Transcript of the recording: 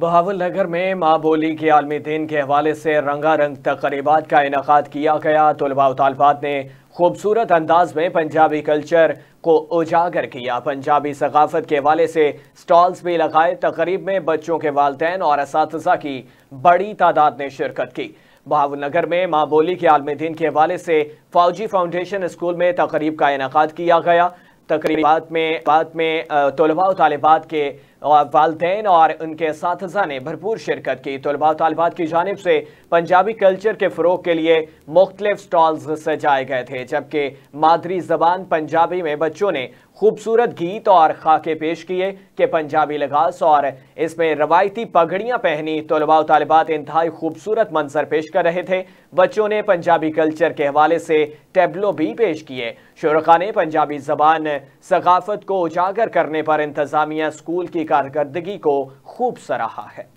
बहावल नगर में माँ बोली के आलमी दिन के हवाले से रंगारंग तकरीबा का इनका किया गया तलबा तलबात ने खूबसूरत अंदाज में पंजाबी कल्चर को उजागर किया पंजाबी सकाफत के हवाले से स्टॉल्स भी लगाए तकरीब में बच्चों के वालदे और इस की बड़ी तादाद ने शिरकत की बहावल नगर में माँ बोली के आलमी दिन के हवाले से फौजी फाउंडेशन स्कूल में तकरीब का इनका किया गया तकरीबा में बाद में तलबा तलबात के वालदेन और उनके इस ने भरपूर शिरकत की तलबा तलबात की जानब से पंजाबी कल्चर के फ़रोग के लिए मुख्तलिफ स्टॉल्स सजाए गए थे जबकि मादरी ज़बान पंजाबी में बच्चों ने खूबसूरत गीत और खाके पेश किए कि पंजाबी लगास और इसमें रवायती पगड़ियाँ पहनी तलबा तलबात इंतहाई खूबसूरत मंजर पेश कर रहे थे बच्चों ने पंजाबी कल्चर के हवाले से टेबलो भी पेश किए शुरा ने पंजाबी ज़बान सकाफत को उजागर करने पर इंतज़ामिया स्कूल की कारकर्दगी को खूब सराहा है